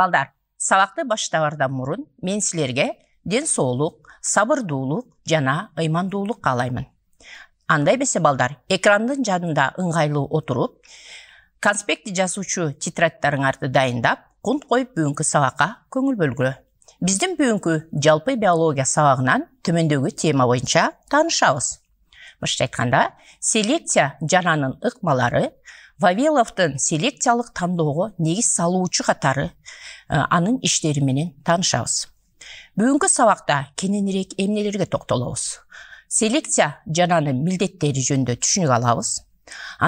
балдар сабақты баштағардан мұрын мен ден соолук сабырдуулук жана ыймандуулук каалаймын андай бесе балдар экрандын жанында ыңгайлуу отуруп конспекти жазуучу тетрадтарыңарды дайындап кунт коюп бүгүнкү сабакка көңүл бөлгүлө биздин бүгүнкү жалпы биология сабагынан төмөндөгү тема боюнча таанышабыз айтканда селекция жананын ыкмалары вавиловтың селекциялық тандоого негиз салуучу катары анын иштери менен таанышабыз бүгүнкү сабакта кененирээк эмнелерге токтолобуз селекция жананы милдеттери жөнүндө түшүнүк алабыз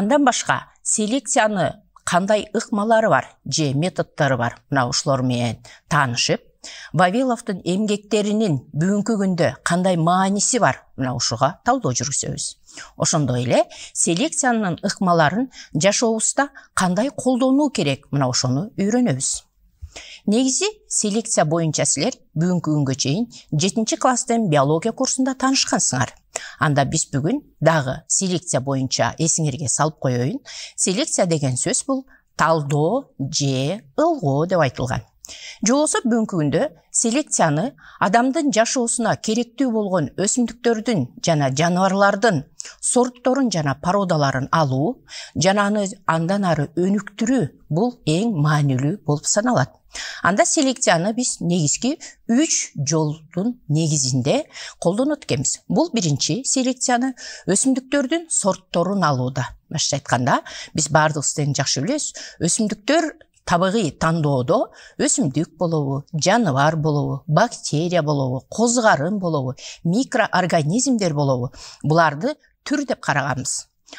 андан башка селекцияны қандай ыкмалары бар же методдору бар мына ушулар менен таанышып вавиловдун эмгектеринин бүгүнкү күндө кандай мааниси бар мына ушуга талдоо жүргүзөбүз ошондой эле селекциянын ыкмаларын жашообузда кандай колдонуу керек мына ошону үйрөнөбүз негизи селекция боюнча силер бүгүнкү күнгө чейин жетинчи класстын биология курсунда таанышкансыңар анда биз бүгүн дагы селекция боюнча эсиңерге салып коеюн селекция деген сөз бул талдоо же ылгоо деп айтылган Жолосы бүгүнкү селекцияны адамдын жашоосуна керектүү болгон өсүмдүктөрдүн жана жаныбарлардын сортторун жана породаларын алуу жана аны андан ары өнүктүрүү бул эң маанилүү болуп саналат анда селекцияны биз негизги үч жолдун негизинде колдонот экенбиз бул биринчи селекцияны өсүмдүктөрдүн сортторун алууда башкача айтканда биз баардыгыбыз тең жакшы билебиз өсүмдүктөр табигый тандоодо өсүмдүк болобу жаныбар болобу бактерия болобу қозғарын болобу микроорганизмдер болобу буларды түр деп караганбыз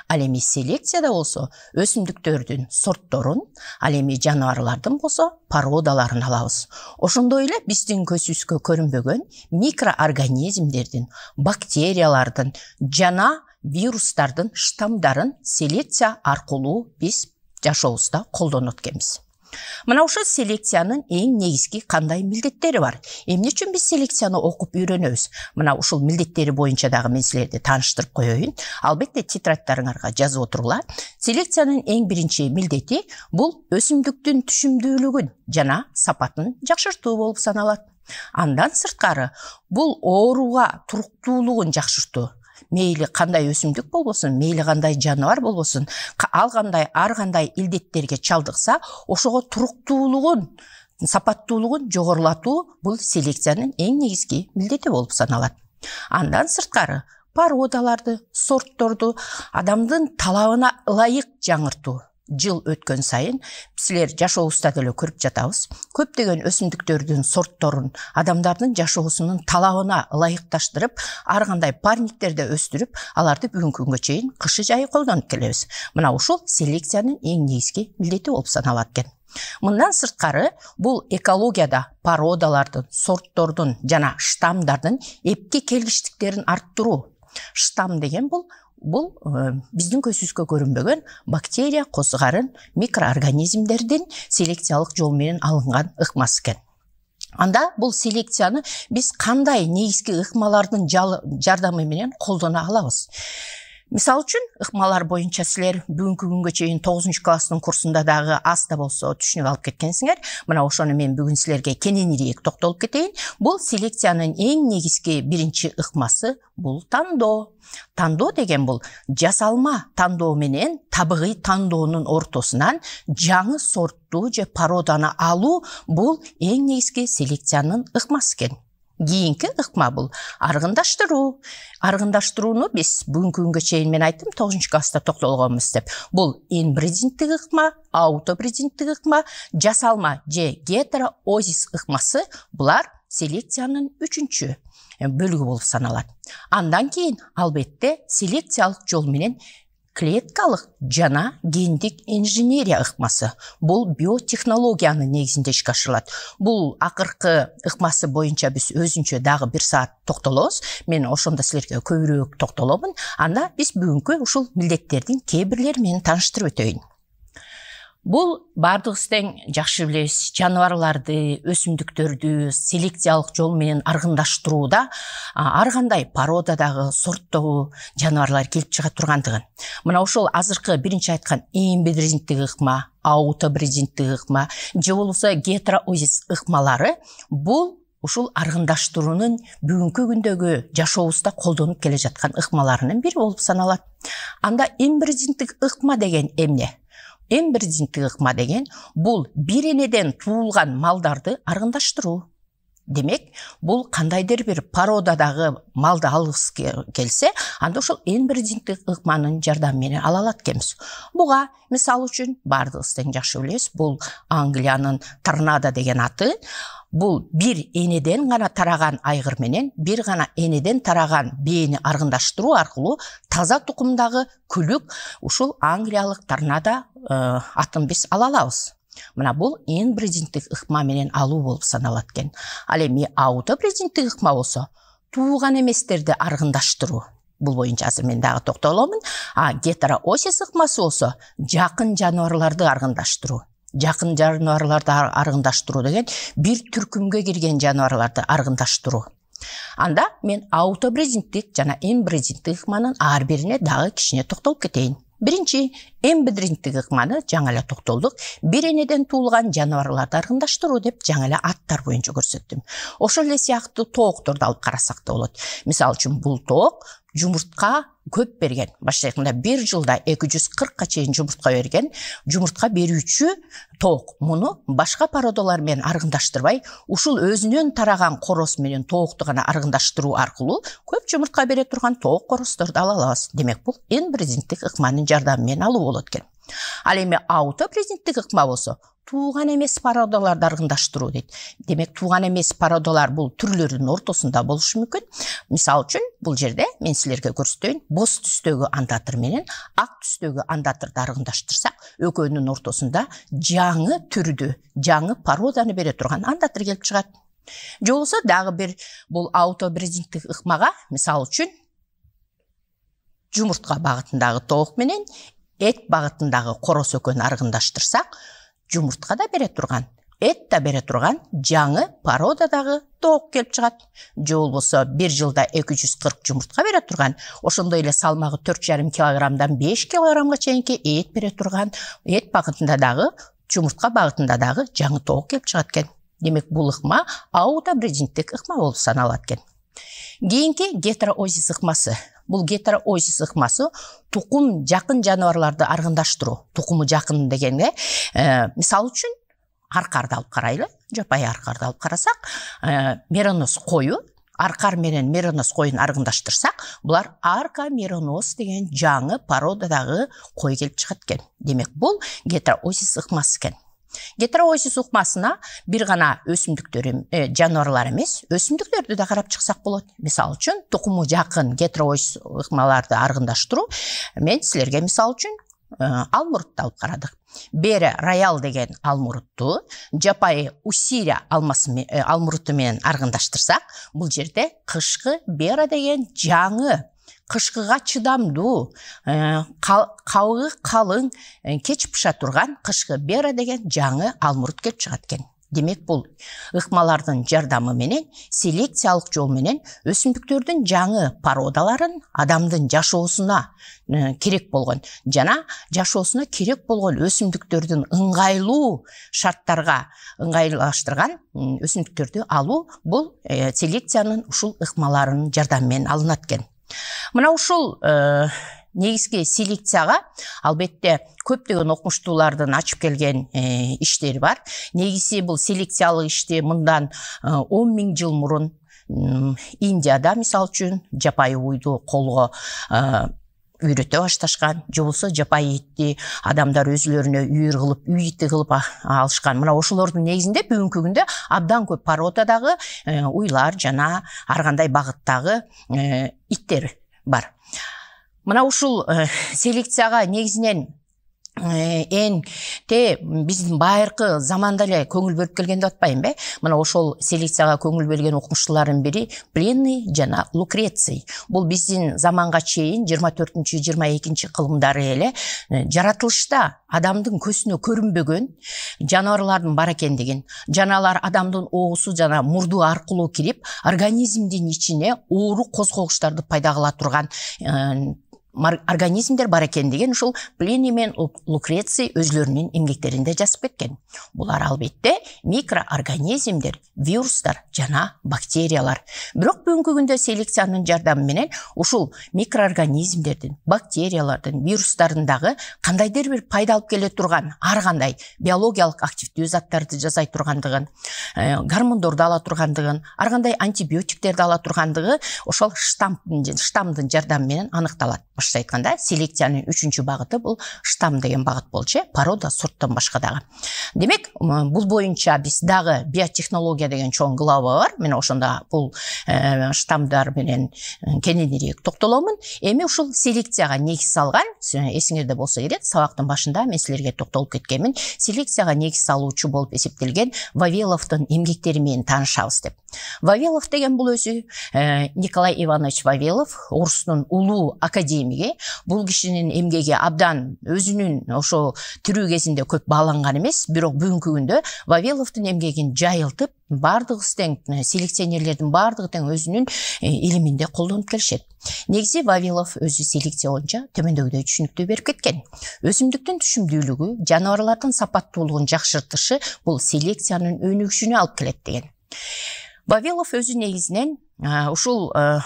ал эми селекцияда болсо өсүмдүктөрдүн сортторун ал эми жаныбарлардын болсо породаларын алабыз ошондой эле биздин көзүбүзгө көрүнбөгөн микроорганизмдердин бактериялардын жана вирустардын штамдарын селекция аркылуу биз жашообузда колдонот экенбиз мына ушул селекциянын эң негизги кандай милдеттери бар э, эмне үчүн биз селекцияны окуп үйрөнөбүз мына ушул милдеттери боюнча дагы мен силерди тааныштырып коеюн албетте тетрадтарыңарга жазып отургула селекциянын эң биринчи милдети бул өсүмдүктүн түшүмдүүлүгүн жана сапатын жакшыртуу болуп саналат андан сырткары бул ооруга туруктуулугун жакшыртуу мейли кандай өсүмдүк болбосун мейли кандай жаныбар болбосун ал кандай ар кандай илдеттерге чалдыкса ошого туруктуулугун сапаттуулугун жогорулатуу бул селекциянын эң негизги милдети болуп саналат андан сырткары породаларды сортторду адамдын талабына ылайык жаңыртуу жыл өткен сайын силер жашообузда деле көрүп жатабыз көптөгөн өсүмдүктөрдүн сортторун адамдардын жашоосунун талабына ылайыкташтырып ар кандай парниктерде өстүрүп аларды бүгүнкү күнгө чейин кышы жайы колдонуп келебиз мына ушул селекциянын эң негизги милдети болуп саналат экен мындан сырткары бул экологияда породалардын сорттордун жана штамдардын эпке келгичтиктерин арттыруу Штам деген бул бұл біздің көзімізге көрінбеген бактерия қозғарын микроорганизмдерден селекциялық жолменен алынған ықмас екен анда бұл селекцияны біз қандай негізгі ықмалардың жардамыменен қолдана алабыз Мысал үшін, ықмалар бойынша сілер бүгінгі күнге чейин 9 класстын курсында дағы аз да болсо алып кеткенсіңер, мына ошоны мен бүгін сілерге кененирээк токтолуп кетейін, бұл селекцияның ең негізгі бірінші ықмасы бұл тандо. Тандо деген бұл жасалма тандо менен табығы тандоонун ортосунан жаңы сортту же породаны алу бұл ең негізгі селекциянын ықмасы экен кийинки ыкма бул аргындаштыруу аргындаштырууну биз бүгүнкү күнгө чейин мен айттым тогузунчу класста токтолгонбуз деп бул инбридингтик ыкма аутобридингтик ыкма жасалма же гетероозис ыкмасы булар селекциянын үчүнчү э, бөлүгү болып саналат андан кейін албетте селекциялық жол менен клеткалық жана гендік инженерия ықмасы бұл биотехнологияны негізінде ішке ашылады бұл ақырқы ықмасы бойынша біз өзінше дағы бір саат тоқтолобуз мен ошонда силерге көбүрөөк токтоломун анда биз бүгүнкү ушул милдеттердин кээ бирлери менен тааныштырып өтөйүн бұл барлық істен жақсы білесіз жануарларды өсімдіктерді селекциялық жолмен арғындаштыруда арғандай породадағы сорттағы жануарлар келіп шыға тұрғандығын мына ошол азыркы биринчи айткан имбидрезенттик ыкма аутобрезенттик ыкма же болбосо гетероозис ыкмалары бұл ушул аргындаштыруунун бүгүнкү күндөгү жашообузда колдонуп келе жаткан ыкмаларынын бири болуп саналат анда имбрезенттик ыкма деген эмне эмбирдингтик ыкма деген бұл бир энеден туулган малдарды аргындаштыруу демек бул кандайдыр бир породадагы малды алгыбыз келсе анда ошол эмбирдингтик ыкманын жардамы менен ала алат экенбиз буга мисалы үчүн баардыгыбыз тең жакшы билебиз бул англиянын торнадо деген аты бұл бір енеден ғана тараған менен бір ғана енеден тараған биені арғындаштыру арқылы таза тұқымдағы күлік ушул англиялық тарнада э, атын біз ала алабыз мына бұл инбридингтік ыкма менен алу болып саналат экен ал эми аутобридингтик ыкма болсо тууган эместерди арғындаштыру. бул боюнча азыр мен дагы токтоломун а гетероосис ыкмасы болсо жакын жаныбарларды аргындаштыруу жақын жануарларды арғындаштыру деген бир түркүмгө кирген жануарларды арғындаштыру. анда мен аутобрезингтик жана эмбрезингтик ыкманын ар бирине дагы кичине токтолуп кетейин биринчи эмбрезингтик ыкманы жаңы эле токтолдук бир энеден туулган жаныбарларды аргындаштыруу деп жаңы эле аттар боюнча көрсөттүм ошол эле сыяктуу тоокторду алып карасак да болот мисалы үчүн бул тоок жұмыртқа көп берген баштайқында 1 бір жылда 240-қа чейін жұмыртқа берген жұмыртқа беруші тоқ мұны башқа породалармен арғындаштырбай ушул өзүнөн тараған қорос менен тоқты гана аргындаштыруу аркылуу көп жұмыртқа бере турган тоок короздорду ала алабыз демек бул эмбризингтик ыкманын жардамы менен алуу болот ал эми ауто президенттік ыкма болсо тууган эмес породаларды аргындаштыруу дейт демек тууган эмес породалар бул түрлөрдүн ортосунда болушу мүмкүн мисалы үчүн бул жерде мен силерге көрсөтөйүн боз түстөгү андатыр менен ак түстөгү андатыр аргындаштырсак экөөнүн ортосунда жаңы түрдү жаңы пароданы бере турган андатыр келип чыгат же болбосо дагы бир бул ауто ыкмага мисалы үчүн жумуртка багытындагы тоок менен ет бағытындағы экөөнү арғындаштырсақ жұмыртқа да бере тұрған эт та бере тұрған жаңы породадағы тоқ келіп шығады же болбосо бир жылда 240 жұмыртқа бере турган ошондой эле салмагы төрт жарым килограммдан беш килограммга чейинки эт бере турган эт багытында дагы жумуртка багытында дагы жаңы тоок келип чыгат экен демек бул ыкма аутабредингтик ыкма болуп саналат экен кейінгі гетероозис ықмасы бұл гетероозис ықмасы тұқым жақын жануарларды арғындаштыру тұқымы жақын дегенде. ә, э, үшін арқарды алып қарайлы жапайы арқарды алып қарасақ ә, меронос қойы арқар менен меронос қойын арғындаштырсақ бұлар арка меронос деген жаңы породадағы қой келіп шығады екен демек бұл гетероозис ықмасы екен гетероозис укмасына бир гана өсүмдүктөр э, жануарлар жаныбарлар эмес өсүмдүктөрдү да карап чыксак болот мисалы үчүн тукуму жакын гетероозис ыкмаларды аргындаштыруу мен силерге мисалы үчүн э, алмұрытты алып қарадық бері роял деген алмұрытты жапайы усиря алмасы, э, менен арғындаштырсақ бұл жерде қышқы бера деген жаңы қышқыға чыдамду ә, қауғы қалың ә, кеч пыша турган қышқы бера деген жаңы алмұрт келип чыгат демек бұл Ықмалардың жардамы менен селекциялық жол менен өсімдіктердің жаңы породаларын адамдың жашоосуна ә, керек болған жана жашоосуна керек болған өсімдіктердің ыңгайлуу шарттарға ыңгайлаштырган өсімдіктерді алу, бұл селекциянын ушул ыкмаларынын жардамы менен алынат мына ушул э, негизги селекцияга албетте көптөгөн окумуштуулардын ачып келген э, иштери бар негизи бул селекциялык ишти мындан э, он миң жыл мурун индияда мисалы үчүн жапайы уйду колго үйрөтө башташкан же болбосо жапайы итти адамдар өзүлөрүнө үйүр кылып үй ити кылып алышкан мына ошолордун негизинде бүгүнкү күндө абдан көп породадагы уйлар э, жана ар кандай багыттагы э, иттер бар мына ушул э, селекцияга негизинен Э, эн те биздин байыркы заманда эле көңүл бөлүп келген деп атпаймынбы э мына ошол селекцияга көңүл бөлгөн окумуштуулардын бири пленный жана лукреций бул биздин заманга чейин жыйырма төртүнчү жыйырма экинчи кылымдары эле э, жаратылышта адамдын көзүнө көрүнбөгөн жаныбарлардын бар экендигин жана алар адамдын оосу жана мурду аркылуу кирип организмдин ичине оору козгогучтарды пайда кыла турган э, организмдер бар екен деген ушул плини мен лукреций өзлөрүнүн эмгектеринде жазып кеткен булар албетте микроорганизмдер вирустар жана бактериялар бирок бүгүнкү күндө селекциянын жардамы менен ушул микроорганизмдердин бактериялардын вирустардын дагы кандайдыр пайда алып келе тұрған ар кандай биологиялык активдүү заттарды жасай тургандыгын э, гормондорду ала тургандыгын ар кандай антибиотиктерди ала тургандыгы ошол штаммдын жардамы менен аныкталат орысша айтқанда селекцияның үшінші бағыты бұл штам деген бағыт болчу э порода сорттон башка дагы демек бул боюнча биз дагы биотехнология деген чоң глава бар мен ошондо бул э, штамдар менен э, кененирээк токтоломун эми ушул селекцияга негиз салган эсиңерде болсо керек сабактын башында мен силерге токтолуп кеткенмин селекцияга негиз салуучу болуп эсептелген вавиловдун эмгектери менен таанышабыз деп вавилов деген бул өзү э, николай иванович вавилов орустун улуу академик эмгеги бул кишинин эмгеги абдан өзүнүн ошол тирүү кезинде көп бааланган эмес бирок бүгүнкү күндө вавиловдун эмгегин жайылтып баардыгыбыз тең селекционерлердин баардыгы тең өзүнүн илиминде колдонуп келишет негизи вавилов өзү селекция боюнча төмөндөгүдөй түшүнүктү берип кеткен өсүмдүктүн түшүмдүүлүгү жаныбарлардын сапаттуулугун жакшыртышы бул селекциянын өнүгүшүнө алып келет деген Вавилов өзі негізінен ушул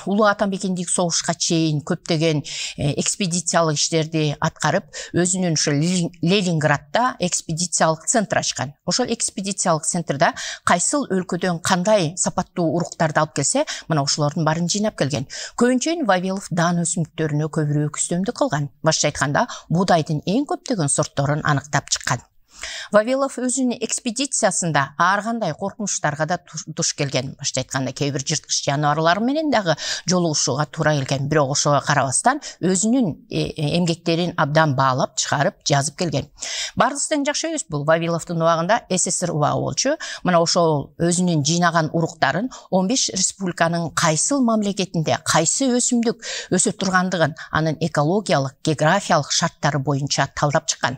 улуу атамбекендегі соғышқа согушка чейин көптөгөн э, экспедициялык иштерди аткарып өзүнүн ошо ленинградда экспедициялык центр ачкан ошол экспедициялык центрда кайсыл өлкөдөн кандай сапаттуу уруктарды алып келсе мына ошолордун баарын жыйнап келген көбүнчө вавилов дан өсүмдүктөрүнө көбүрөөк үстөмдүк кылган башкача айтканда буудайдын эң көптөгөн сортторун аныктап чыккан вавилов өзүнүн экспедициясында ар кандай коркунучтарга да туш келген башта айтканда кээ бир жырткыч жаныбарлар менен дагы жолугушууга туура келген бирок ошого карабастан өзүнүн э, э, эмгектерин абдан баалап чыгарып жазып келген баарыбыз тең жакшы билебиз бул вавиловдун убагында ссср убагы болчу мына ошол өзүнүн жыйнаган уруктарын он беш республиканын кайсыл мамлекетинде кайсы өсүмдүк өсө тургандыгын анын экологиялык географиялык шарттары боюнча талдап чыккан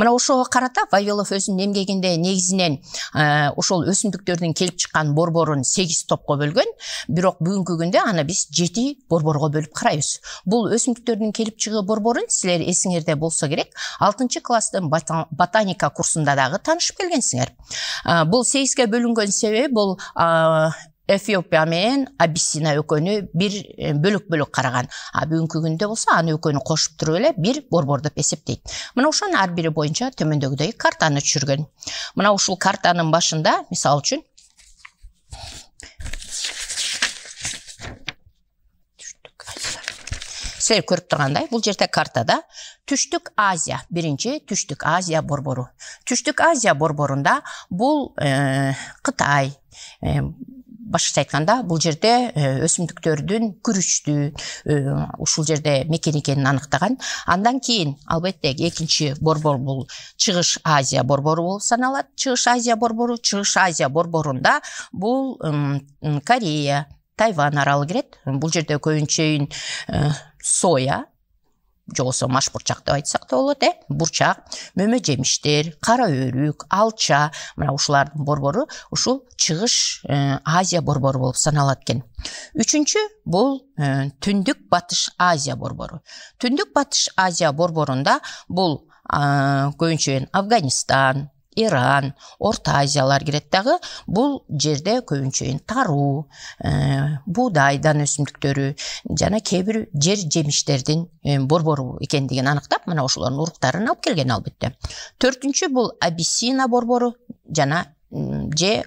мына ошого карата вавилов өзүнүн эмгегинде негизинен э, ошол өсүмдүктөрдүн келип чыккан борборун сегиз топко бөлгөн бирок бүгүнкү күндө аны биз жети борборго бөлүп карайбыз бул өсүмдүктөрдүн келип чыгуу борборун силер эсиңерде болсо керек алтынчы класстын ботаника курсунда дагы таанышып келгенсиңер э, бул сегизге бөлүнгөн себеби бул э, эфиопия мен абиссина экөөнү бир э, бөлөк бөлөк караган а бүгүнкү күндө болсо аны экөөнү кошуп туруп эле бир борбор деп эсептейт мына ошонун ар бири боюнча төмөндөгүдөй картаны түшүргөн мына ушул картанын башында мисалы үчүн силер көрүп тургандай бул жерде картада түштүк азия биринчи түштүк азия борбору түштүк азия борборунда бул э, кытай э, башкача айтканда бул жерде e, өсүмдүктөрдүн күрүчтү e, ушул жерде мекен экенин аныктаган андан кийин албетте экинчи борбор бул чыгыш азия борбору болуп саналат чыгыш азия борбору чыгыш азия борборунда бул корея тайвань аралы кирет бул жерде көбүнчөйүн соя же болбосо маш бурчак деп айтсак да болот э бурчак мөмө жемиштер кара өрүк алча мына ушулардын борбору ушул чыгыш э, азия борбору болуп саналат экен үчүнчү бул э, түндүк батыш азия борбору түндүк батыш азия борборунда бул көбүнчө афганистан иран орта азиялар кирет дагы бул жерде тару, таруу ә, өсімдіктері, өсүмдүктөрү жана кээ жер жемиштердин ә, борбору экендигин анықтап, мына ошолордун уруктарын алып келген албетте төртүнчү бул абиссина борбору жана же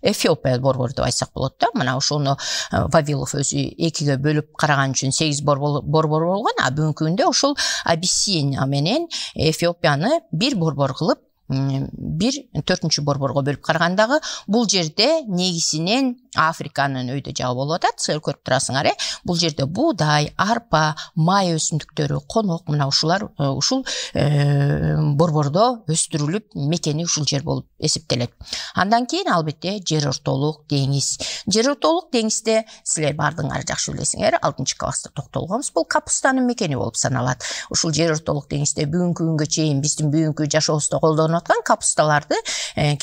эфиопия борбору деп айтсак болот да мына ошону вавилов өзү экиге бөлүп қараған үшін сегиз борбор болгон а бүгүнкү күндө ошол абиссиния менен эфиопияны бир борбор кылып бир төртүнчү борборго бөлүп карагандагы бул жерде негизинен африканын өйдө жагы болуп атат силер көрүп турасыңар э бул жерде буудай арпа май өсүмдүктөрү конок мына ушулар э, ушул э, борбордо өстүрүлүп мекени ушул жер болуп эсептелет андан кийин албетте жер ортолук деңиз жер ортолук деңизде силер баардыгыңар жакшы билесиңер алтынчы класста токтолгонбуз бул капустанын мекени болуп саналат ушул жер ортолук деңизде бүгүнкү күнгө чейин биздин бүгүнкү жашообузда колдону жатқан капусталарды ә,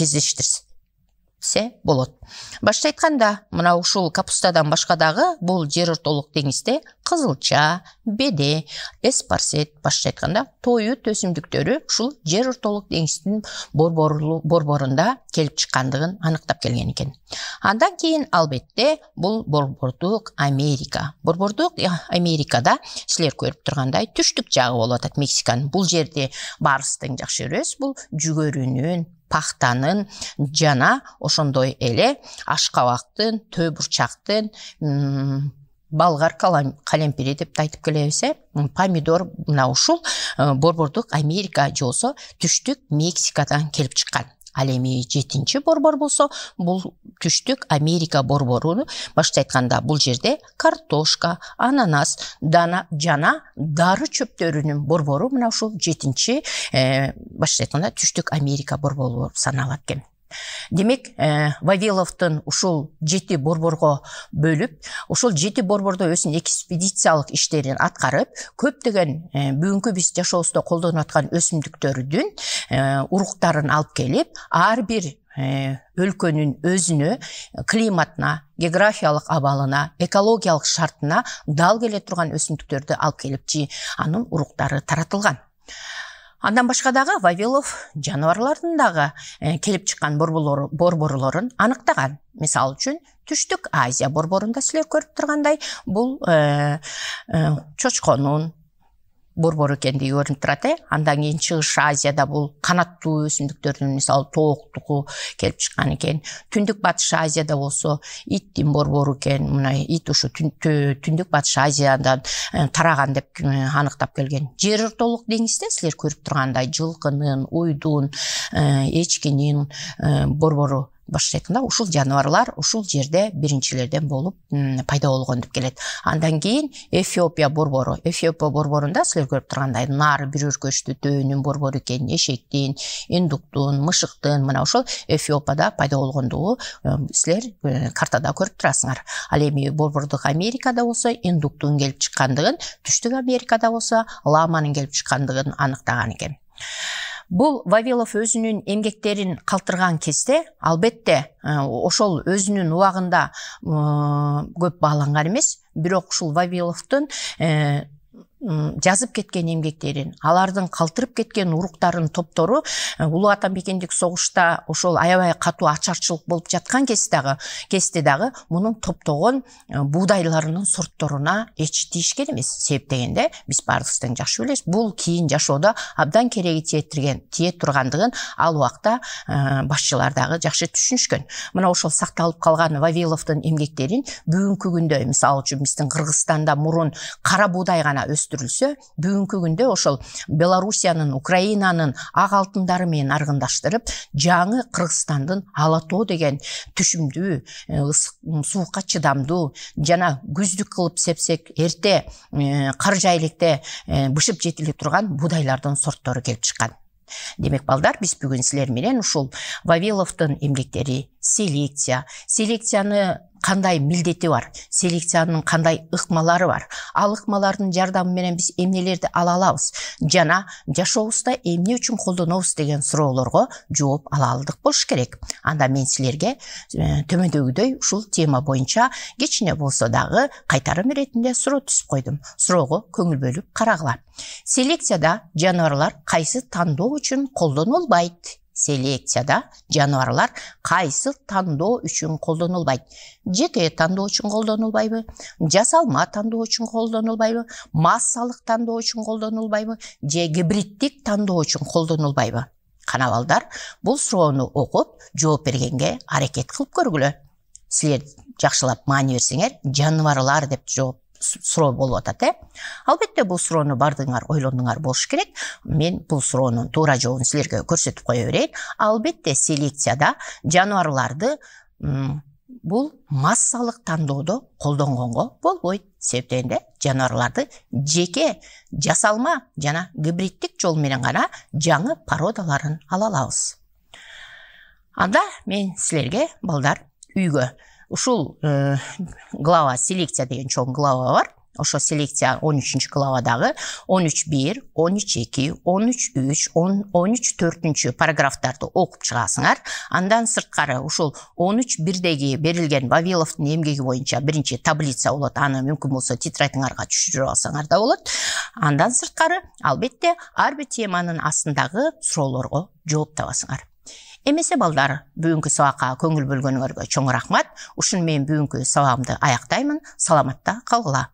кетсе болот башта айтканда мына ушул капустадан башкадагы бул ортолук деңизде кызылча беде эспарсет башкача айтканда тоют өсүмдүктөрү ушул жер ортолук деңиздин борборунда келип чыккандыгын аныктап келген экен андан кийин албетте бул борбордук америка борбордук э, америкада силер көрүп тургандай түштүк жагы болуп атат мексиканын бул жерде баарыбыз тең жакшы көрөбүз бул жүгөрүнүн пахтанын жана ошондой эле ашкабактын төө бурчактын балгар калемпири деп да айтып келебиз э помидор мына ушул э, борбордук америка же болбосо түштүк мексикадан келип чыккан ал эми жетинчи борбор болсо бул түштүк америка борбору башкача айтканда бул жерде картошка ананас жана дары чөптөрүнүн борбору мына ушул жетинчи э, бынача айтканда түштүк америка борбору болуп саналат экен демек э, вавиловдун ушул жети борборго бөлүп ушул жети борбордо өзүнүн экспедициялык иштерин аткарып көптөгөн э, бүгүнкү биз жашообузда колдонуп аткан өсүмдүктөрдүн э, уруктарын алып келип ар бир өлкөнүн өзүнө климатына географиялык абалына экологиялык шартына дал келе турган өсүмдүктөрдү алып келип анын уруктары таратылган андан башка дагы вавилов жаныбарлардын дагы э, келип чыккан борборлорун аныктаган мисалы үчүн түштүк азия борборунда силер көрүп тургандай бул э, э, чочконун борбор экендиги көрүнүп турат э андан кийин чыгыш азияда бул канаттуу өсүмдүктөрдүн мисалы тооктуку келип чыккан экен түндүк батыш азияда болсо иттин борбору экен мына ит ушу түндүк батыш азиядан э, тараган деп э, аныктап келген жер ортолук деңизде силер көрүп тургандай жылкынын уйдун э, эчкинин борбору айтканда ушул жаныбарлар ушул жерде биринчилерден болуп пайда болгон деп келет андан кийин эфиопия борбору эфиопия борборунда силер көрүп тургандай нары бир үркөчтүү төөнүн борбору экен эшектин индуктун мышыктын мына ошол эфиопияда пайда болгондугу э, силер э, картада көрүп турасыңар ал эми борбордук америкада болсо индуктун келип чыккандыгын түштүк америкада болсо ламанын келип чыккандыгын аныктаган экен бұл вавилов өзінің еңбектерін қалтырған кезде албетте ошол өзүнүн уағында көп бааланган емес бирок ушул вавиловдун жазып кеткен эмгектерин алардын калтырып кеткен уруктарынын топтору э, улуу ата мекендик согушта ошол аябай катуу ачарчылык болуп жаткан кез дагы кезде дагы мунун топтогон э, буудайларынын сортторуна эч тийишкен эмес себеп дегенде биз баардыгыбыз тең жакшы билебиз бул кийин жашоодо абдан кереги тиетген тие тургандыгын ал убакта э, башчылар дагы жакшы түшүнүшкөн мына ошол сакталып калган вавиловдун эмгектерин бүгүнкү күндө мисалы үчүн биздин кыргызстанда мурун кара буудай гана үлестірілсе бүгінгі күнде ошол белоруссиянын украинанын ақ алтындары менен аргындаштырып жаңы кыргызстандын ала тоо деген түшүмдүү э, суукка чыдамдуу жана күздүк кылып сепсек эрте кар э, жайлыкте э, бышып жетиле турган буудайлардын сорттору келип чыккан демек балдар биз бүгүн силер менен ушул вавиловдун эмгектери селекция селекцияны қандай милдети бар селекцияның қандай ықмалары бар ал жардамы менен біз эмнелерді ала алабыз жана жашообузда эмне үчүн колдонобуз деген суроолорго жооп ала алдык болуш керек анда мен силерге э, төмөндөгүдөй ушул тема боюнча кичине болсо дагы кайтарым иретинде суроо түзүп койдум суроого көңүл бөлүп карагыла селекцияда жаныбарлар кайсы тандоо үчүн колдонулбайт селекцияда жануарлар кайсыл тандоо үчүн колдонулбайт жеке тандоо үчүн колдонулбайбы жасалма тандоо үчүн колдонулбайбы массалык тандоо үчүн колдонулбайбы же гибридтік тандоо үчүн колдонулбайбы бұл бул суроону окуп жооп бергенге аракет кылып көргүлө силер жакшылап маани берсеңер жаныбарлар деп жооп сұрау жатады э албетте бұл сұрауны бардыңар ойлондуңар болуш керек мен бұл суроонун туура жообун силерге көрсөтүп кое берейин албетте селекцияда жаныбарларды бул массалык тандоодо колдонгонго болбойт себептен дегенде жаныбарларды жеке жасалма жана гибридтик жол менен гана жаңы породаларын ала алабыз анда мен силерге балдар үйгө ушул э, глава селекция деген чоң глава бар ошо селекция 13 главадагы үч он 13.3, төртүнчү параграфтарды окуп чыгасыңар андан сырткары ушул үч бирдеги берилген вавиловдун эмгеги боюнча биринчи таблица болот аны мүмкүн болсо тетрадыңарга түшүрүп алсаңар да болот андан сырткары албетте ар бир теманын астындагы суроолорго жооп табасыңар эмесе балдар бүгінгі сабаққа көңүл бөлгөнүңөргө чоң рахмат Ушын мен бүгінгі сабагымды аяқтаймын, саламатта калгыла